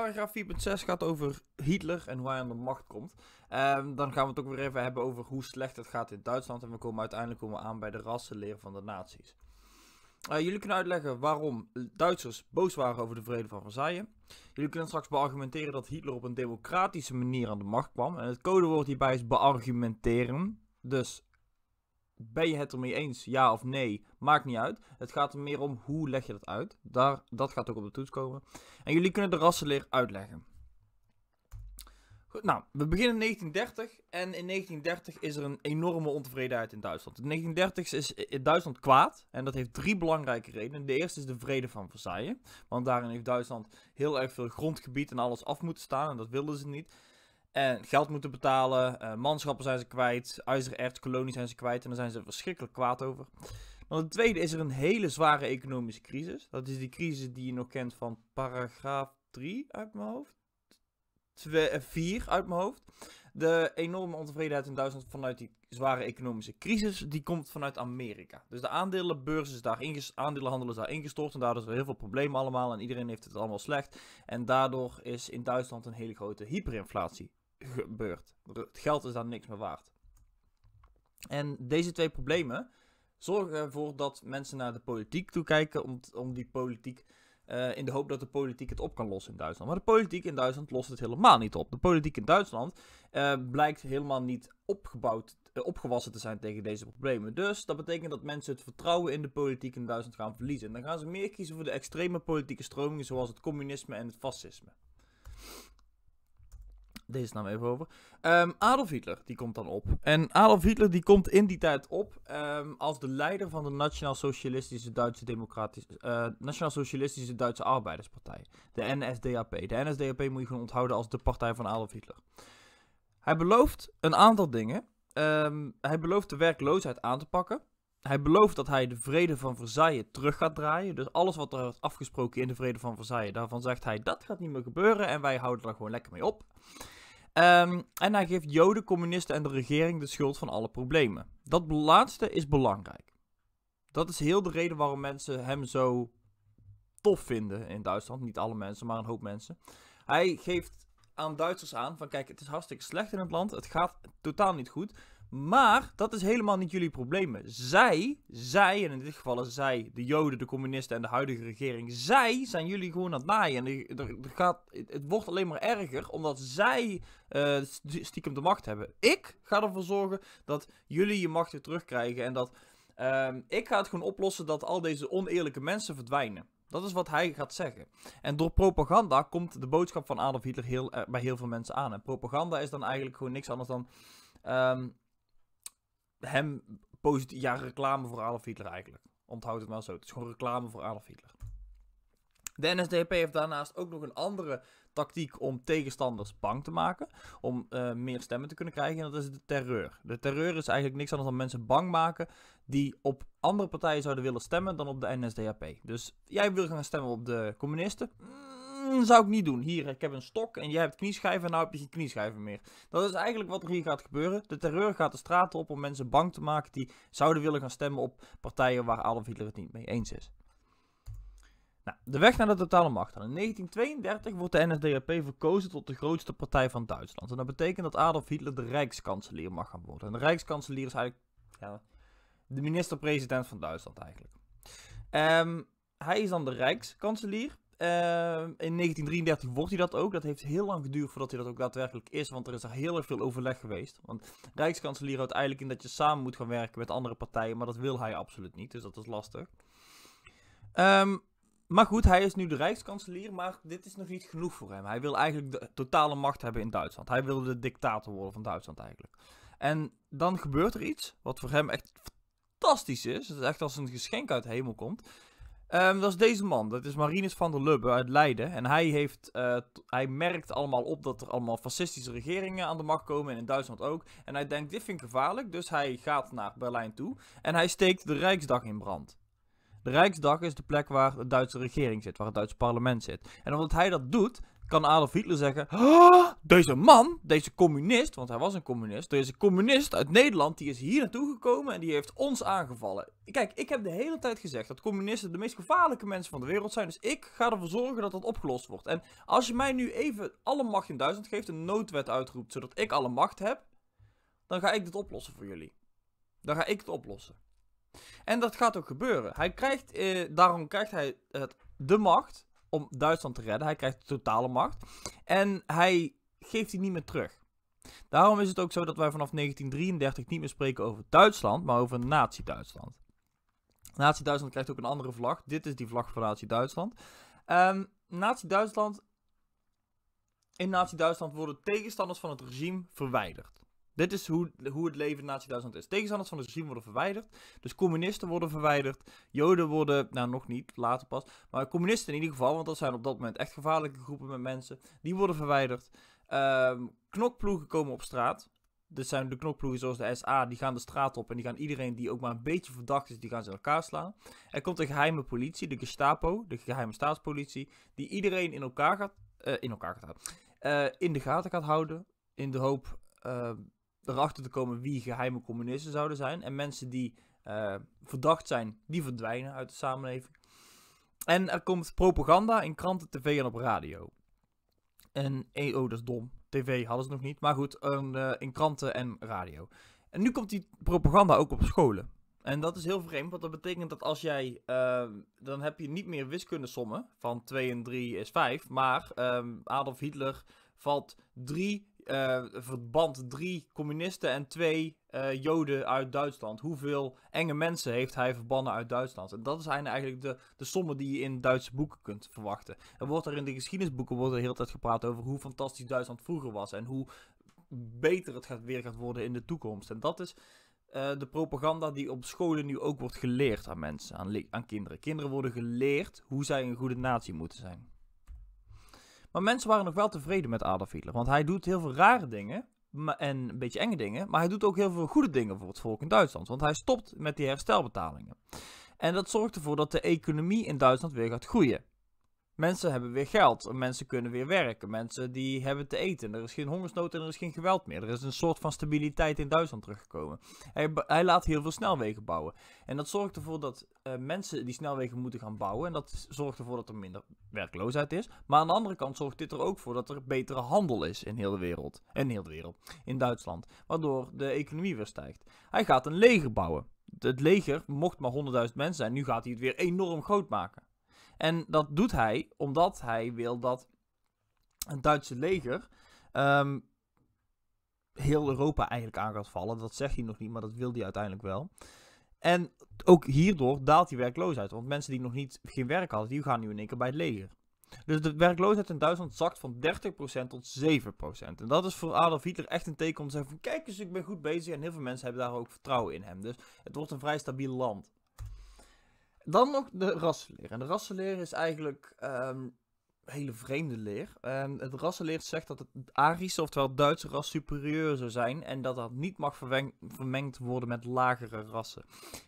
paragraaf 4.6 gaat over Hitler en hoe hij aan de macht komt. Um, dan gaan we het ook weer even hebben over hoe slecht het gaat in Duitsland. En we komen uiteindelijk komen aan bij de rassenleer van de naties. Eh, jullie kunnen uitleggen waarom Duitsers boos waren over de Vrede van Versailles. Jullie kunnen straks beargumenteren dat Hitler op een democratische manier aan de macht kwam. En het codewoord hierbij is beargumenteren. Dus ben je het ermee eens, ja of nee, maakt niet uit. Het gaat er meer om hoe leg je dat uit. Daar, dat gaat ook op de toets komen. En jullie kunnen de rassenleer uitleggen. Goed, nou, we beginnen in 1930 en in 1930 is er een enorme ontevredenheid in Duitsland. In 1930 is Duitsland kwaad en dat heeft drie belangrijke redenen. De eerste is de vrede van Versailles, want daarin heeft Duitsland heel erg veel grondgebied en alles af moeten staan en dat wilden ze niet. En geld moeten betalen, eh, manschappen zijn ze kwijt, kolonie zijn ze kwijt en daar zijn ze verschrikkelijk kwaad over. Dan het tweede is er een hele zware economische crisis. Dat is die crisis die je nog kent van paragraaf 3 uit mijn hoofd. 4 eh, uit mijn hoofd. De enorme ontevredenheid in Duitsland vanuit die zware economische crisis, die komt vanuit Amerika. Dus de aandelenbeurs is daar aandelenhandel is daar ingestort en daardoor is er heel veel problemen allemaal en iedereen heeft het allemaal slecht. En daardoor is in Duitsland een hele grote hyperinflatie gebeurt. Het geld is daar niks meer waard. En deze twee problemen zorgen ervoor dat mensen naar de politiek toe kijken om, om die politiek eh, in de hoop dat de politiek het op kan lossen in Duitsland. Maar de politiek in Duitsland lost het helemaal niet op. De politiek in Duitsland eh, blijkt helemaal niet opgebouwd, eh, opgewassen te zijn tegen deze problemen. Dus dat betekent dat mensen het vertrouwen in de politiek in Duitsland gaan verliezen. En dan gaan ze meer kiezen voor de extreme politieke stromingen zoals het communisme en het fascisme. Deze naam nou even over. Ehm, Adolf Hitler, die komt dan op. En Adolf Hitler die komt in die tijd op ehm, als de leider van de Nationaal Socialistische Duitse Democratische, uh, Nationaal Socialistische Duitse Arbeiderspartij. De NSDAP. De NSDAP moet je gewoon onthouden als de partij van Adolf Hitler. Hij belooft een aantal dingen. Ehm, hij belooft de werkloosheid aan te pakken. Hij belooft dat hij de vrede van Versailles terug gaat draaien. Dus alles wat er was afgesproken in de vrede van Versailles, daarvan zegt hij dat gaat niet meer gebeuren en wij houden er gewoon lekker mee op. Ehm, en hij geeft Joden, communisten en de regering de schuld van alle problemen. Dat laatste is belangrijk. Dat is heel de reden waarom mensen hem zo tof vinden in Duitsland. Niet alle mensen, maar een hoop mensen. Hij geeft aan Duitsers aan van kijk, het is hartstikke slecht in het land. Het gaat totaal niet goed. Maar dat is helemaal niet jullie problemen. Zij, zij, en in dit geval is zij, de Joden, de communisten en de huidige regering, zij zijn jullie gewoon aan het naaien. En gaat, het wordt alleen maar erger omdat zij eh, stiekem de macht hebben. Ik ga ervoor zorgen dat jullie je macht weer terugkrijgen en dat ehm, ik ga het gewoon oplossen dat al deze oneerlijke mensen verdwijnen. Dat is wat hij gaat zeggen. En door propaganda komt de boodschap van Adolf Hitler heel, eh, bij heel veel mensen aan. En propaganda is dan eigenlijk gewoon niks anders dan. Ehm, hem positief, ja, reclame voor Adolf Hitler eigenlijk. Onthoud het maar zo. Het is gewoon reclame voor Adolf Hitler. De NSDAP heeft daarnaast ook nog een andere tactiek om tegenstanders bang te maken. Om eh, meer stemmen te kunnen krijgen. En dat is de terreur. De terreur is eigenlijk niks anders dan mensen bang maken. die op andere partijen zouden willen stemmen dan op de NSDAP. Dus jij wil gaan stemmen op de communisten. Mm, zou ik niet doen. Hier, ik heb een stok en jij hebt knieschijven en nu heb je geen knieschijven meer. Dat is eigenlijk wat er hier gaat gebeuren. De terreur gaat de straten op om mensen bang te maken die zouden willen gaan stemmen op partijen waar Adolf Hitler het niet mee eens is. Nou, de weg naar de totale macht. In 1932 wordt de NSDAP verkozen tot de grootste partij van Duitsland. En dat betekent dat Adolf Hitler de Rijkskanselier mag gaan worden. En de Rijkskanselier is eigenlijk ja, de minister-president van Duitsland eigenlijk. Ehm, hij is dan de Rijkskanselier. Ehm, in 1933 wordt hij dat ook. Dat heeft heel lang geduurd voordat hij dat ook daadwerkelijk is, want er is er heel erg veel overleg geweest. Want Rijkskanselier houdt eigenlijk in dat je samen moet gaan werken met andere partijen, maar dat wil hij absoluut niet, dus dat is lastig. Ehm, maar goed, hij is nu de Rijkskanselier, maar dit is nog niet genoeg voor hem. Hij wil eigenlijk de totale macht hebben in Duitsland. Hij wil de dictator worden van Duitsland eigenlijk. En dan gebeurt er iets, wat voor hem echt fantastisch is. Het is echt als een geschenk uit de hemel komt. Um, dat is deze man. Dat is Marinus van der Lubbe uit Leiden. En hij, heeft, eh, hij merkt allemaal op dat er allemaal fascistische regeringen aan de macht komen. En in Duitsland ook. En hij denkt, dit vind ik gevaarlijk. Dus hij gaat naar Berlijn toe. En hij steekt de Rijksdag in brand. De Rijksdag is de plek waar de Duitse regering zit. Waar het Duitse parlement zit. En omdat hij dat doet, kan Adolf Hitler zeggen: Deze man, deze communist, want hij was een communist, deze communist uit Nederland, die is hier naartoe gekomen en die heeft ons aangevallen. Kijk, ik heb de hele tijd gezegd dat communisten de meest gevaarlijke mensen van de wereld zijn, dus ik ga ervoor zorgen dat dat opgelost wordt. En als je mij nu even alle macht in Duitsland geeft, een noodwet uitroept, zodat ik alle macht heb, dan ga ik dit oplossen voor jullie. Dan ga ik het oplossen. En dat gaat ook gebeuren. Hij krijgt, eh, daarom krijgt hij het, de macht om Duitsland te redden. Hij krijgt totale macht. En hij geeft die niet meer terug. Daarom is het ook zo dat wij vanaf 1933 niet meer spreken over Duitsland, maar over Nazi-Duitsland. Nazi-Duitsland krijgt ook een andere vlag. Dit is die vlag van Nazi-Duitsland. Um, Nazi-Duitsland. In Nazi-Duitsland worden tegenstanders van het regime verwijderd. Dit is hoe, hoe het leven in Nazi Duitsland is. Tegenstanders van het regime worden verwijderd. Dus communisten worden verwijderd. Joden worden, nou nog niet, later pas. Maar communisten in ieder geval, want dat zijn op dat moment echt gevaarlijke groepen met mensen. Die worden verwijderd. Ehm, knokploegen komen op straat. Dit zijn de knokploegen zoals de SA, die gaan de straat op en die gaan iedereen die ook maar een beetje verdacht is, die gaan ze in elkaar slaan. Er komt een geheime politie, de Gestapo, de geheime staatspolitie, die iedereen in elkaar gaat, eh, in elkaar gaat houden, eh, in de gaten gaat houden, in de hoop ehm, erachter te komen wie geheime communisten zouden zijn. En mensen die eh, verdacht zijn, die verdwijnen uit de samenleving. En er komt propaganda in kranten, tv en op radio. En, eo eh, oh, dat is dom. TV hadden ze nog niet. Maar goed, in, eh, in kranten en radio. En nu komt die propaganda ook op scholen. En dat is heel vreemd, want dat betekent dat als jij. Ehm, dan heb je niet meer wiskundesommen. Van 2 en 3 is 5. Maar ehm, Adolf Hitler valt 3 uh, verband drie communisten en twee eh, joden uit Duitsland. Hoeveel enge mensen heeft hij verbannen uit Duitsland? En dat zijn eigenlijk de, de sommen die je in Duitse boeken kunt verwachten. Er wordt er in de geschiedenisboeken wordt er heel tijd gepraat over hoe fantastisch Duitsland vroeger was. En hoe beter het gaat, weer gaat worden in de toekomst. En dat is eh, de propaganda die op scholen nu ook wordt geleerd aan mensen, aan, aan kinderen. Kinderen worden geleerd hoe zij een goede natie moeten zijn. Maar mensen waren nog wel tevreden met Adolf Hitler. Want hij doet heel veel rare dingen. En een beetje enge dingen. Maar hij doet ook heel veel goede dingen voor het volk in Duitsland. Want hij stopt met die herstelbetalingen. En dat zorgt ervoor dat de economie in Duitsland weer gaat groeien. Mensen hebben weer geld, mensen kunnen weer werken, mensen die hebben te eten. Er is geen hongersnood en er is geen geweld meer. Er is een soort van stabiliteit in Duitsland teruggekomen. Hij, hij laat heel veel snelwegen bouwen. En dat zorgt ervoor dat eh, mensen die snelwegen moeten gaan bouwen. En dat zorgt ervoor dat er minder werkloosheid is. Maar aan de andere kant zorgt dit er ook voor dat er betere handel is in heel de wereld. En heel de wereld, in Duitsland. Waardoor de economie weer stijgt. Hij gaat een leger bouwen. Het leger mocht maar 100.000 mensen zijn. Nu gaat hij het weer enorm groot maken. En dat doet hij omdat hij wil dat het Duitse leger ehm, heel Europa eigenlijk aan gaat vallen. Dat zegt hij nog niet, maar dat wil hij uiteindelijk wel. En ook hierdoor daalt die werkloosheid. Want mensen die nog niet, geen werk hadden, die gaan nu in één keer bij het leger. Dus de werkloosheid in Duitsland zakt van 30% tot 7%. En dat is voor Adolf Hitler echt een teken om te zeggen van kijk eens, ik ben goed bezig. En heel veel mensen hebben daar ook vertrouwen in hem. Dus het wordt een vrij stabiel land. Dan nog de rassenleer. En de rassenleer is eigenlijk um, hele vreemde leer. Um, het rassenleer zegt dat het Arische, oftewel Duitse ras, superieur zou zijn. En dat dat niet mag vermengd worden met lagere rassen.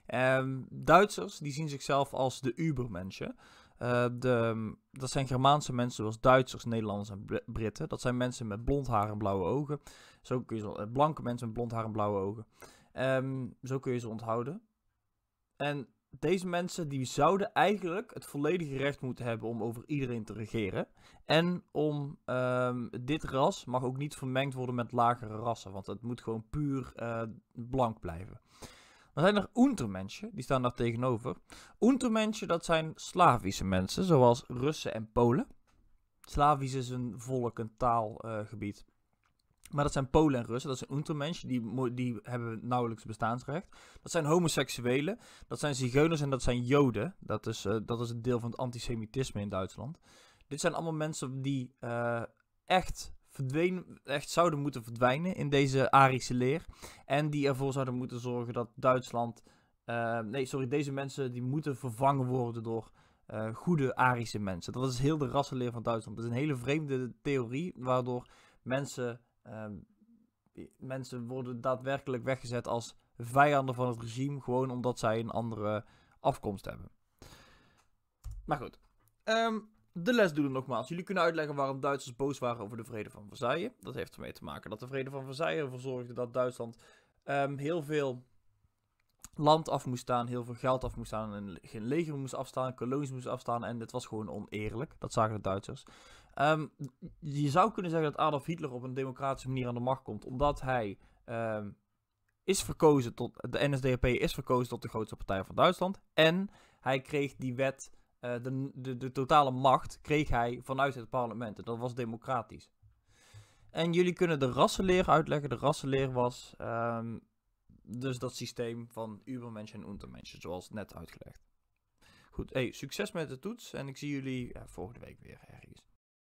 Ehm, Duitsers die zien zichzelf als de ubermenschen. Uh, eh, de, dat zijn Germaanse mensen zoals Duitsers, Nederlanders en Britten. Dat zijn mensen met blond haar en blauwe ogen. Zo kun je ze, eh, blanke mensen met blond haar en blauwe ogen. zo kun je ze onthouden. En deze mensen die zouden eigenlijk het volledige recht moeten hebben om over iedereen te regeren. En om ehm, dit ras mag ook niet vermengd worden met lagere rassen, want het moet gewoon puur eh, blank blijven. Dan zijn er Untermenschen, die staan daar tegenover. Untermenschen, dat zijn Slavische mensen, zoals Russen en Polen. Slavisch is een volk, een taalgebied. Maar dat zijn Polen en Russen, dat zijn untermensch, die, die hebben nauwelijks bestaansrecht. Dat zijn homoseksuelen, dat zijn zigeuners en dat zijn joden. Dat is, eh, dat is een deel van het antisemitisme in Duitsland. Dit zijn allemaal mensen die eh, echt, verdwenen, echt zouden moeten verdwijnen in deze Arische leer. En die ervoor zouden moeten zorgen dat Duitsland... Eh, nee, sorry, deze mensen die moeten vervangen worden door... goede Arische mensen. Dat is heel de rassenleer van Duitsland. Dat is een hele vreemde theorie, waardoor mensen Ehm, mensen worden daadwerkelijk weggezet als vijanden van het regime, gewoon omdat zij een andere afkomst hebben. Maar goed, ehm, de les doen nogmaals. Jullie kunnen uitleggen waarom Duitsers boos waren over de Vrede van Versailles. Dat heeft ermee te maken dat de Vrede van Versailles ervoor zorgde dat Duitsland ehm, heel veel land af moest staan, heel veel geld af moest staan, en geen leger moest afstaan, kolonies moest afstaan en dit was gewoon oneerlijk. Dat zagen de Duitsers. Ehm, je zou kunnen zeggen dat Adolf Hitler op een democratische manier aan de macht komt, omdat hij ehm, is verkozen tot, de NSDAP is verkozen tot de grootste partij van Duitsland. En hij kreeg die wet, eh, de, de, de totale macht, kreeg hij vanuit het parlement. En dat was democratisch. En jullie kunnen de rassenleer uitleggen. De rassenleer was ehm, dus dat systeem van Ubermenschen en Untermenschen, zoals net uitgelegd. Goed, hey, succes met de toets en ik zie jullie eh, volgende week weer ergens.